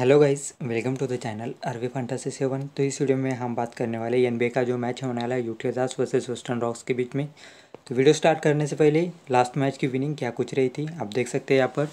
hello guys welcome to the channel Arvi fantasy seven तो इस video में हम बात करने वाले एन का जो मैच होने वाला है यूटी दास वर्सेज वेस्टर्न रॉक्स के बीच में तो वीडियो स्टार्ट करने से पहले लास्ट मैच की विनिंग क्या कुछ रही थी आप देख सकते हैं यहाँ पर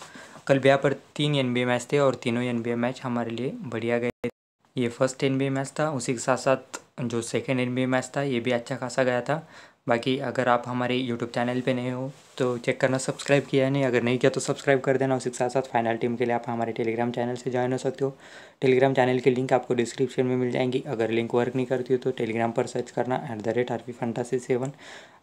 कल भी यहाँ पर तीन एन मैच थे और तीनों एन मैच हमारे लिए बढ़िया गए ये फर्स्ट एन मैच था उसी के साथ साथ जो सेकेंड एन मैच था ये भी अच्छा खासा गया था बाकी अगर आप हमारे यूट्यूब चैनल पे नए हो तो चेक करना सब्सक्राइब किया है नहीं अगर नहीं किया तो सब्सक्राइब कर देना उसके साथ साथ फाइनल टीम के लिए आप हमारे टेलीग्राम चैनल से ज्वाइन हो सकते हो टेलीग्राम चैनल की लिंक आपको डिस्क्रिप्शन में मिल जाएंगी अगर लिंक वर्क नहीं करती हो तो टेलीग्राम पर सर्च करना एट द रेट सेवन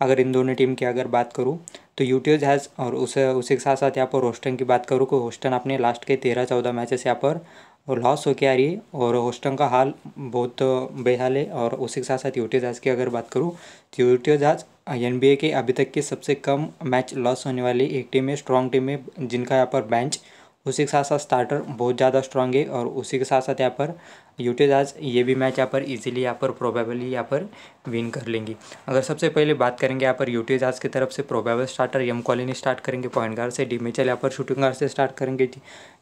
अगर इन दोनों टीम की अगर बात करूँ तो यूट्यूज हैज़ और उस उसी के साथ साथ यहाँ पर होस्टन की बात करूँ तो होस्टन आपने लास्ट के तेरह चौदह मैचेस यहाँ पर और लॉस हो के आ रही है और होस्टन का हाल बहुत बेहाल है और उसी के साथ साथ यूटी जहाज की अगर बात करूँ तो यूटी जहाज एन के अभी तक के सबसे कम मैच लॉस होने वाली एक टीम है स्ट्रॉन्ग टीम है जिनका यहाँ पर बेंच उसी के साथ साथ स्टार्टर बहुत ज़्यादा स्ट्रांग है और उसी के साथ साथ यहाँ पर यूटेजाज ये भी मैच यहाँ पर इजीली यहाँ पर प्रोबेबली यहाँ पर विन कर लेंगी अगर सबसे पहले बात करेंगे यहाँ पर यूटेजाज की तरफ से प्रोबेबल स्टार्टर यम कॉलिनी स्टार्ट करेंगे पॉइंट गार्ड से डी मिचल यहाँ पर शूटिंग गार्ड से स्टार्ट करेंगे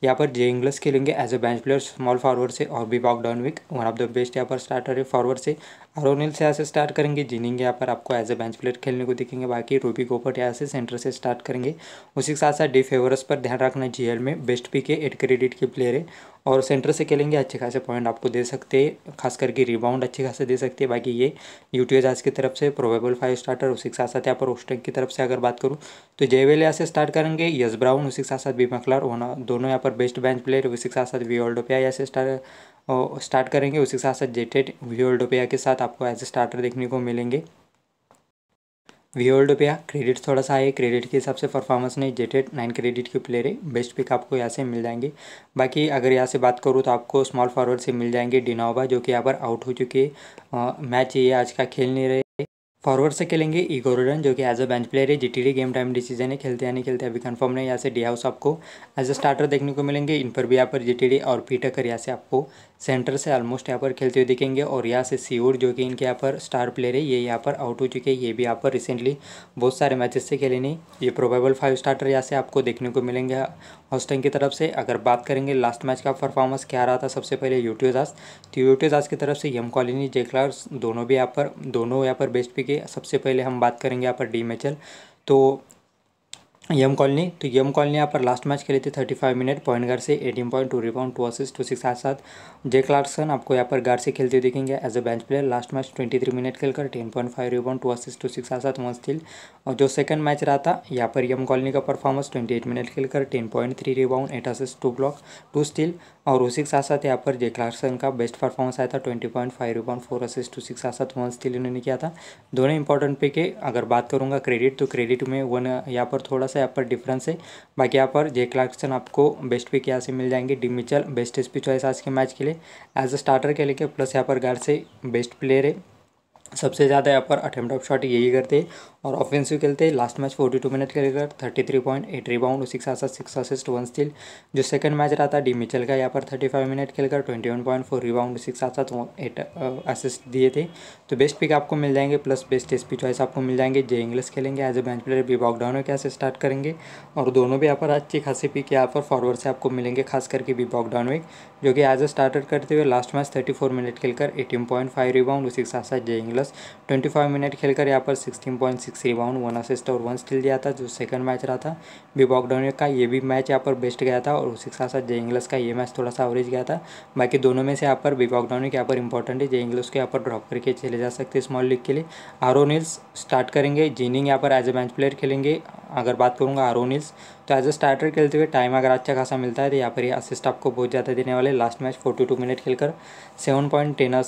यहाँ पर जे इंग्लिस खेलेंगे as a bench player small forward से और भी बॉक डाउन विक वन ऑफ द बेस्ट यहाँ पर स्टार्टर है फॉरवर्ड से अरोनिल से यहाँ से स्टार्ट करेंगे जिनिंग यहाँ पर आपको एज ए बेंच प्लेयर खेलने को दिखेंगे बाकी रूबी गोपट यहाँ से सेंटर से स्टार्ट करेंगे उसी के साथ साथ डी फेवरस पर ध्यान रखना जी में बेस्ट पी के एट क्रेडिट के प्लेयर है और सेंटर से खेलेंगे अच्छे खासे पॉइंट आपको आपको दे सकते हैं खास करके रिबाउंड अच्छी खासे दे सकते हैं बाकी ये यूट्यूज आज की तरफ से प्रोबेबल फाइव स्टार्टर उसी के साथ साथ यहाँ पर ओस्टन की तरफ से अगर बात करूँ तो जेवेल यहाँ से स्टार्ट करेंगे यस ब्राउन उसी के साथ साथ बी होना दोनों यहाँ पर बेस्ट बेंच प्लेयर उसी के साथ साथ वी ऑल्डोपिया यहाँ से स्टार्ट स्टार्ट करेंगे उसी के साथ साथ जेटेड वी ऑल्डोपिया के साथ आपको एज ए स्टार्टर देखने को मिलेंगे वी होल्ड पे क्रेडिट थोड़ा सा है क्रेडिट के हिसाब से परफॉर्मेंस नहीं जेटेड नाइन क्रेडिट के प्लेयर है बेस्ट पिक आपको यहाँ से मिल जाएंगे बाकी अगर यहाँ से बात करूँ तो आपको स्मॉल फॉरवर्ड से मिल जाएंगे डिनोवा जो कि यहाँ पर आउट हो चुके मैच ये आज का खेल नहीं रहे फॉरवर्ड से खेलेंगे ईगोरडन जो कि एज अ बेंच प्लेयर है जीटीडी गेम टाइम डिसीजन है खेलते या नहीं खेलते अभी कंफर्म नहीं यहाँ से डी हाउस आपको एज अ स्टार्टर देखने को मिलेंगे इन पर भी यहाँ पर जीटीडी और पीटकर यहाँ से आपको सेंटर से ऑलमोस्ट यहाँ पर खेलते हुए दिखेंगे और यहाँ से सीओर जो कि इनके यहाँ पर स्टार प्लेयर है ये यहाँ पर आउट हो चुके हैं ये भी यहाँ पर रिसेंटली बहुत सारे मैचेस से खेले नहीं ये प्रोबेबल फाइव स्टार्टर यहाँ से आपको देखने को मिलेंगे हॉस्टन की तरफ से अगर बात करेंगे लास्ट मैच का परफॉर्मेंस क्या रहा था सबसे पहले दास तो दास की तरफ से यम कॉलोनी क्लार्स दोनों भी यहाँ पर दोनों यहाँ पर बेस्ट पिक है सबसे पहले हम बात करेंगे यहाँ पर डी मेचल तो यम कॉलोनी तो यम कॉलोनी यहाँ पर लास्ट मैच खेले थे thirty five minute point guard से eighteen point two rebound two assist two six साथ साथ जे क्लार्सन आपको यहाँ पर गार्ड से खेलते हुए देखेंगे as a bench player last match twenty three minute खेलकर ten point five rebound two assist two six साथ साथ वन स्टिल और जो सेकंड मैच रहा था यहाँ पर यम कॉलोनी का परफॉर्मेंस ट्वेंटी एट मिनट खेलकर ten point three rebound eight assist two block two steal और उसी के साथ साथ यहाँ पर जे क्लार्कसन का बेस्ट परफॉर्मेंस आया था twenty point five point four assist उसी के साथ साथ वन स्टिल इन्होंने किया था दोनों इंपॉर्टेंट पे के अगर बात करूँगा क्रेडिट तो क्रेडिट में वन यहाँ पर थोड़ा सा यहाँ पर डिफरेंस है बाकी यहाँ पर जे क्लार्कसन आपको बेस्ट पे यहाँ से मिल जाएंगे D Mitchell best S choice आज के मैच के लिए एज अ स्टार्टर के लेके प्लस यहाँ पर गार्ड से बेस्ट प्लेयर है सबसे ज़्यादा यहाँ पर अटैम्प्ट ऑफ शॉट यही करते और ऑफेंसिव खेलते लास्ट मैच 42 मिनट खेलकर थ्री पॉइंट एट रिबाउंड के साथ साथ सिक्स असिस्ट वन स्टिल जो सेकंड मैच रहा था डी मिचल का यहाँ पर 35 मिनट खेलकर फोर रिबाउंड के साथ साथ एट असिस्ट दिए थे तो बेस्ट पिक आपको मिल जाएंगे प्लस बेस्ट एस चॉइस आपको मिल जाएंगे जे इंग्लिस खेलेंगे एज ए बेंच प्लेयर भी बॉकडाउन के यहाँ स्टार्ट करेंगे और दोनों भी यहाँ पर अच्छी खासी पिक यहाँ पर फॉरवर्ड से आपको मिलेंगे खास करके भी में जो कि एज ए स्टार्टर करते हुए लास्ट मैच थर्टी मिनट खेलकर एटीन पॉइंट रिबाउंड के साथ साथ J Ingles plus twenty five minute खेलकर यहाँ पर sixteen point six rebound one assist और वन स्टील दिया था जो सेकंड मैच रहा था बिबॉकडोनियो का ये भी मैच यहाँ पर बेस्ट गया था और उसी के साथ साथ जय इंग्लस का ये मैच थोड़ा सा एवरेज गया था बाकी दोनों में से यहाँ पर बिबॉकडोनियो यहाँ पर इंपॉर्टेंट है जय इंग्लस को यहाँ पर ड्रॉप करके चले जा सकते हैं स्मॉल लीग के लिए आरोनिल्स स्टार्ट करेंगे जीनिंग यहाँ पर एज ए मैच प्लेयर खेलेंगे अगर बात करूँगा आरोनिस तो एज अ स्टार्टर खेलते हुए टाइम अगर अच्छा खासा मिलता है तो यहाँ पर ही असिस्ट आपको बहुत ज़्यादा देने वाले last match forty two minute खेलकर seven point ten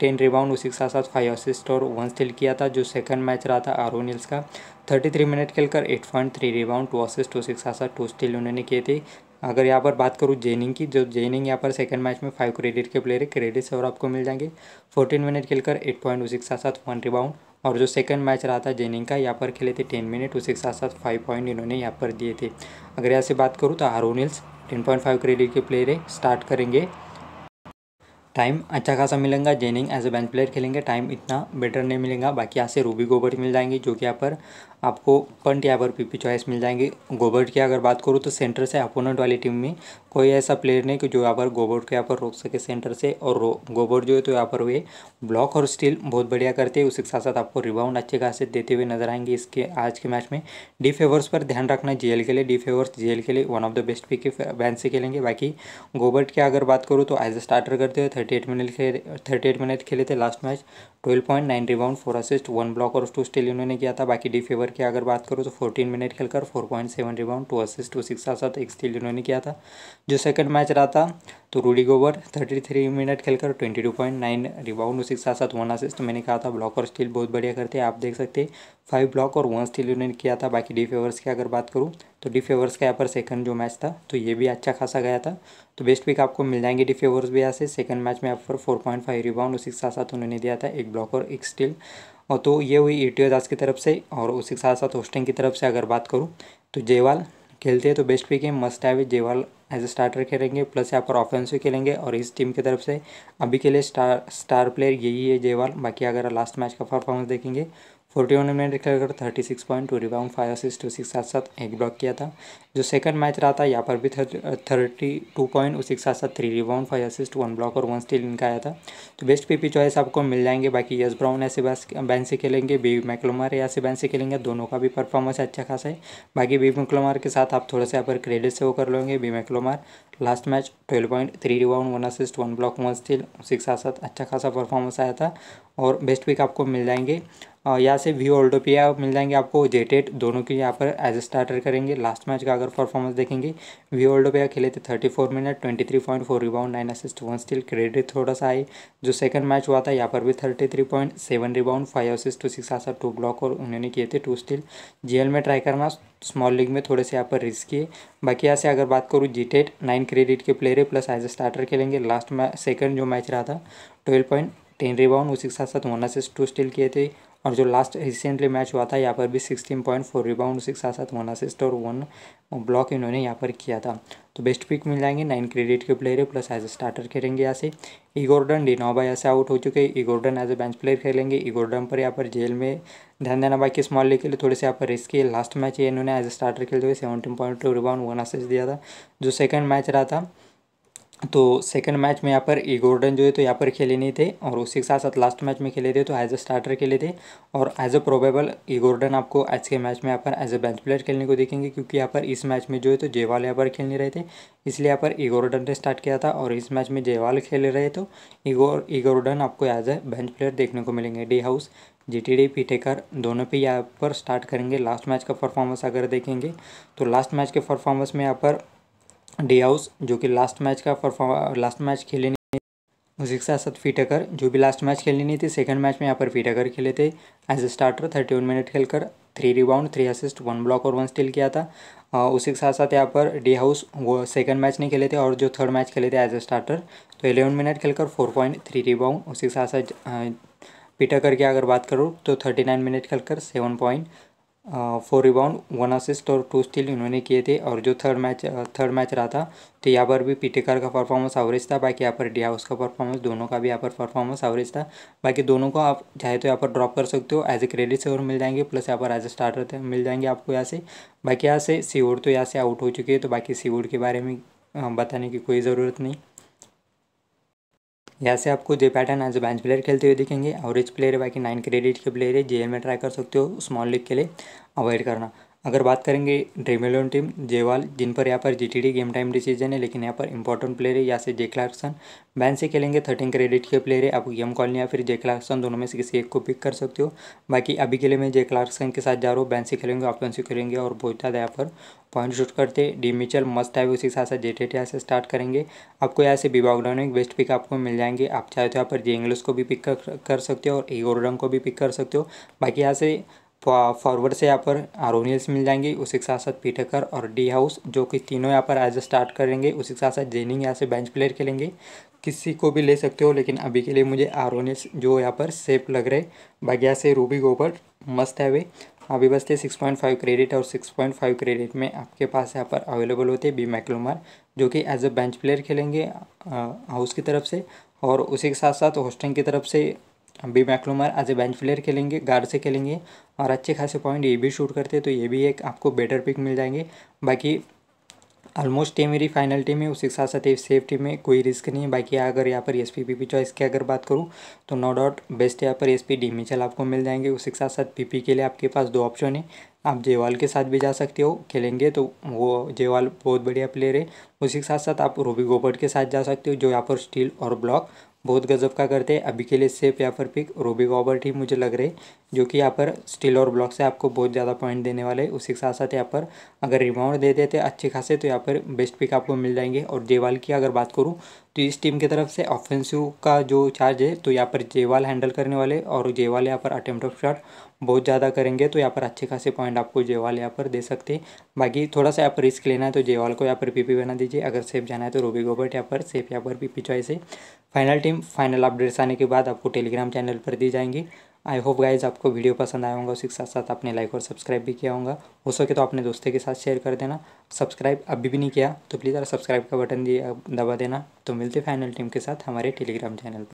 ten rebound उसी के साथ साथ फाइव असिस्ट और वन स्टिल किया था जो सेकंड मैच रहा था आरोनिल्स का थर्टी थ्री मिनट खेलकर eight point three rebound two assist two six साथ टू स्टिल उन्होंने किए थे अगर यहाँ पर बात करूँ जेनिंग की जो तो जेनिंग यहाँ पर सेकंड मैच में फाइव क्रेडिट के प्लेयर है क्रेडिट्स और आपको मिल जाएंगे फोर्टीन मिनट खेलकर एट पॉइंट उसी के साथ साथ वन रिबाउंड और जो सेकंड मैच रहा था जेनिंग का यहाँ पर खेले थे टेन मिनट उसी के साथ साथ फाइव पॉइंट इन्होंने यहाँ पर दिए थे अगर यहाँ से बात करूँ तो हारोनिल्स टेन पॉइंट फाइव क्रेडिट के प्लेयर है स्टार्ट करेंगे टाइम अच्छा खासा मिलेगा Jenning as a bench player खेलेंगे टाइम इतना बेटर नहीं मिलेगा बाकी यहाँ से रूबी गोबर्ट मिल जाएंगे जो कि यहाँ पर आपको पंट यहाँ पर पीपी चॉइस मिल जाएंगे गोबर्ट की अगर बात करूँ तो सेंटर से अपोनेंट वाली टीम में कोई ऐसा प्लेयर नहीं कि जो यहाँ पर गोबर्ट को यहाँ पर रोक सके सेंटर से और गोबर्ट जो है तो यहाँ पर वे ब्लॉक और स्टील बहुत बढ़िया करते हैं उसके साथ साथ आपको रिबाउंड अच्छे खास देते हुए नजर आएंगे इसके आज के मैच में डी फेवर्स पर ध्यान रखना जेल के लिए डी फेवर्स जेल के लिए one of the best pick के बैंक से खेलेंगे बाकी गोबर्ट की अगर बात करूँ तो एज ए स्टार्टर करते हुए थर्टी एट मिनट खेले थर्टी एट मिनट खेले थे last match twelve point nine rebound four assist one block और टू स्टिल इन्होंने किया था बाकी डी फेवर की अगर बात करूँ तो फोर्टीन मिनट खेलकर four point seven rebound two assist two six साथ एक स्टिल इन्होंने किया था जो सेकंड मैच रहा था तो रूडी गोबर 33 मिनट खेलकर 22.9 रिबाउंड उसी के साथ साथ वन असिस्ट मैंने कहा था ब्लॉक और स्टील बहुत बढ़िया करते हैं आप देख सकते हैं फाइव ब्लॉक और वन स्टील उन्होंने किया था बाकी डी फेवर्स की अगर बात करूँ तो डी फेवर्स का यहाँ पर सेकंड जो मैच था तो ये भी अच्छा खासा गया था तो बेस्ट पिक आपको मिल जाएंगे डी फेवर्स भी यहाँ से सेकंड मैच में यहाँ पर फोर पॉइंट फाइव रिबाउंड उसी के साथ साथ उन्होंने दिया था एक ब्लॉक और एक स्टील और तो ये हुई ई e टी की तरफ से और उसी के साथ साथ होस्टिंग की तरफ से अगर बात करूँ तो जयवाल खेलते हैं तो बेस्ट पिक है must have J Wall as a starter खेलेंगे प्लस यहाँ पर भी खेलेंगे और इस टीम की तरफ से अभी के लिए स्टार स्टार प्लेयर यही है जेवाल बाकी अगर लास्ट मैच का परफॉर्मेंस देखेंगे फोर्टी वन मिनट कर thirty six point two rebound five assist two six साथ साथ एक ब्लॉक किया था जो सेकंड मैच रहा था यहाँ पर भी थर्टी टू पॉइंट उसी के साथ साथ three rebound five assist one block और वन स्टील इनका आया था तो बेस्ट पीपी चॉइस आपको मिल जाएंगे बाकी यस ब्राउन ऐसे बैन से खेलेंगे बी मैकलोमर या से बैन से खेलेंगे दोनों का भी परफॉर्मेंस अच्छा खासा है बाकी बी मैक्लोमार के साथ आप थोड़ा सा यहाँ पर क्रेडिट से वो कर लेंगे B McLemore last match twelve point three rebound one assist one block one steal उसी के साथ साथ अच्छा खासा परफॉर्मेंस आया था और बेस्ट पिक आपको मिल जाएंगे और यहाँ से व्यू ओल्डोपिया मिल जाएंगे आपको जेटेड दोनों के यहाँ पर एज ए स्टार्टर करेंगे लास्ट मैच का अगर परफॉर्मेंस देखेंगे व्यू ओल्डोपिया खेले थे thirty four minute twenty three point four rebound nine assist one steal credit थोड़ा सा आई जो सेकंड मैच हुआ था यहाँ पर भी thirty three point seven rebound five assist two six आसा टू ब्लॉक और उन्होंने किए थे टू स्टिल जी में ट्राई करना स्मॉल लीग में थोड़े से यहाँ पर रिस्क किए बाकी यहाँ से अगर बात करूँ जीटेड नाइन क्रेडिट के प्लेयर है प्लस एज ए स्टार्टर खेलेंगे लास्ट मैच सेकंड जो मैच रहा था ट्वेल्व पॉइंट टेन रिबाउंड उसी के साथ साथ वन असिस्ट टू स्टील किए थे और जो लास्ट रिसेंटली मैच हुआ था यहाँ पर भी सिक्सटीन पॉइंट फोर रिबाउंड उसी के साथ साथ वन असिस्ट और वन ब्लॉक इन्होंने यहाँ पर किया था तो बेस्ट पिक मिल जाएंगे नाइन क्रेडिट के प्लेयर है प्लस एज ए स्टार्टर खेलेंगे यहाँ से ईगोर्डन डिनोबा यहाँ से आउट हो चुके हैं E Gordon as a bench player खेलेंगे ईगोर्डन e पर यहाँ पर जेल में ध्यान देना बाकी स्मॉल लीग के लिए थोड़े से यहाँ पर रिस्क है लास्ट मैच है इन्होंने एज ए स्टार्टर खेलते हुए seventeen point two rebound one assist दिया था जो सेकंड मैच रहा था तो सेकंड मैच में यहाँ पर ई गोर्डन जो है तो यहाँ पर खेले नहीं थे और उसी के साथ साथ लास्ट मैच में खेले थे तो एज अ स्टार्टर खेले थे और as a probable E Gordon आपको आज के मैच में यहाँ पर एज अ बेंच प्लेयर खेलने को देखेंगे क्योंकि यहाँ पर इस मैच में जो है तो जयवाल यहाँ पर खेल नहीं रहे थे इसलिए यहाँ पर ई गोर्डन ने स्टार्ट किया था और इस मैच में जयवाल खेल रहे तो ईगोर ई गोर्डन आपको एज अ बेंच प्लेयर देखने को मिलेंगे D House G T D पीटेकर दोनों पे यहाँ पर स्टार्ट करेंगे लास्ट मैच का परफॉर्मेंस अगर देखेंगे तो लास्ट मैच के परफॉर्मेंस में यहाँ पर डे हाउस जो कि लास्ट मैच का परफॉर्म लास्ट मैच खेले नहीं उसी के साथ साथ फीटाकर जो भी लास्ट मैच खेली नहीं थी सेकंड मैच में यहाँ पर फीटाकर खेले थे as a starter thirty one minute खेलकर three rebound three assist one block और वन स्टील किया था उसी के साथ साथ यहाँ पर डी हाउस वो सेकंड मैच नहीं खेले थे और जो थर्ड मैच खेले थे एज ए स्टार्टर तो एलेवन मिनट खेलकर फोर पॉइंट थ्री रिबाउंड उसी के साथ साथ पीटाकर की अगर बात करूँ तो थर्टी नाइन मिनट खेलकर seven point four rebound one assist और टू स्टील इन्होंने किए थे और जो थर्ड मैच थर्ड मैच रहा था तो यहाँ पर भी पीटेकर का परफॉर्मेंस एवरेज था बाकी यहाँ पर डी हाउस का परफॉर्मेंस दोनों का भी यहाँ पर परफॉर्मेंस आवरेज था बाकी दोनों को आप चाहे तो यहाँ पर ड्रॉप कर सकते हो एज ए क्रेडिट से और मिल जाएंगे प्लस यहाँ पर एज ए स्टार्टर मिल जाएंगे आपको यहाँ से बाकी यहाँ से सीवोड तो यहाँ से आउट हो चुकी है तो बाकी सीवोड के बारे में uh, बताने की कोई ज़रूरत नहीं यहाँ से आपको जे पैटर्न एज ए बेंच प्लेयर खेलते हुए दिखेंगे एवरेज प्लेयर बाकी नाइन क्रेडिट के प्लेयर है जे में ट्राई कर सकते हो स्मॉल लीग के लिए अवॉइड करना अगर बात करेंगे ड्रीम इलेवन टीम जेवाल जिन पर यहाँ पर जीटीडी गेम टाइम डिसीजन है लेकिन यहाँ पर इंपॉर्टेंट प्लेयर है यहाँ से जे क्लार्कसन बैन से खेलेंगे थर्टीन क्रेडिट के प्लेयर है आप गेम कॉल या फिर जे क्लार्कसन दोनों में से किसी एक को पिक कर सकते हो बाकी अभी के लिए मैं जे क्लार्कसन के साथ जा रहा हूँ बैन से खेलेंगे ऑफेंस से खेलेंगे और बहुत ज़्यादा यहाँ पर पॉइंट शूट करते डी मिचल मस्त है उसी के साथ साथ जे टेट यहाँ से स्टार्ट करेंगे आपको यहाँ से बीबाउडानिक बेस्ट पिक आपको मिल जाएंगे आप चाहे तो यहाँ पर जे इंग्लिस को भी पिक कर सकते हो और एगोर्डन को भी पिक कर सकते हो बाकी यहाँ से फॉरवर्ड से यहाँ पर आरोनियल्स मिल जाएंगे उसी के साथ साथ पीटकर और डी हाउस जो कि तीनों यहाँ पर एज अ स्टार्ट करेंगे उसी के साथ साथ जेनिंग यहाँ से बेंच प्लेयर खेलेंगे किसी को भी ले सकते हो लेकिन अभी के लिए मुझे आरोनियल्स जो यहाँ पर सेफ लग रहे बगिया से रूबी गोबर मस्त है वे अभी बस थे सिक्स पॉइंट फाइव क्रेडिट और सिक्स पॉइंट फाइव क्रेडिट में आपके पास यहाँ पर अवेलेबल होते हैं बी मैकलोमार जो कि एज अ बेंच प्लेयर खेलेंगे हाउस की तरफ से और उसी के साथ साथ होस्टिंग की तरफ से बी मैक्लोमर एज ए बेंच प्लेयर खेलेंगे गार्ड से खेलेंगे और अच्छे खासे पॉइंट ये भी शूट करते हैं तो ये भी एक आपको बेटर पिक मिल जाएंगे बाकी ऑलमोस्ट टीम मेरी फाइनल टीम है उसके साथ साथ सेफ टीम में कोई रिस्क नहीं है बाकी अगर यहाँ पर S P P P choice की अगर बात करूँ तो नो डाउट बेस्ट यहाँ पर एस पी डी मिचल आपको मिल जाएंगे उसी के साथ साथ पी पी के लिए आपके पास दो ऑप्शन है आप जेवाल के साथ भी जा सकते हो खेलेंगे तो वो जेवाल बहुत बढ़िया प्लेयर है उसी के साथ साथ आप रूबी गोबर्ट के साथ जा सकते हो जो यहाँ पर स्टील और ब्लॉक बहुत गजब का करते हैं अभी के लिए सेफ या फिर पिक रोबी रॉबर्ट ही मुझे लग रहे जो कि यहाँ पर स्टील और ब्लॉक से आपको बहुत ज़्यादा पॉइंट देने वाले उसी के साथ साथ यहाँ पर अगर रिबाउंड दे देते अच्छे खासे तो यहाँ पर बेस्ट पिक आपको मिल जाएंगे और जेवाल की अगर बात करूँ तो इस टीम की तरफ से ऑफेंसिव का जो चार्ज है तो यहाँ पर जेवाल हैंडल करने वाले और जेवाल यहाँ पर अटेम्प्ट ऑफ शॉट बहुत ज़्यादा करेंगे तो यहाँ पर अच्छे खासे पॉइंट आपको जेवाल यहाँ पर दे सकते हैं बाकी थोड़ा सा यहाँ पर रिस्क लेना है तो जेवाल को यहाँ पर पी बना दीजिए अगर सेफ जाना है तो रोबी गोबर्ट यहाँ पर सेफ यहाँ पर पी पी चॉइस है फाइनल टीम फाइनल अपडेट्स आने के बाद आपको टेलीग्राम चैनल पर दी जाएंगी आई होप गाइज आपको वीडियो पसंद आया होगा उसके साथ साथ आपने लाइक और सब्सक्राइब भी किया होगा हो सके तो अपने दोस्तों के साथ शेयर कर देना सब्सक्राइब अभी भी नहीं किया तो प्लीज़ यार सब्सक्राइब का बटन दिए दबा देना तो मिलते फाइनल टीम के साथ हमारे टेलीग्राम चैनल पर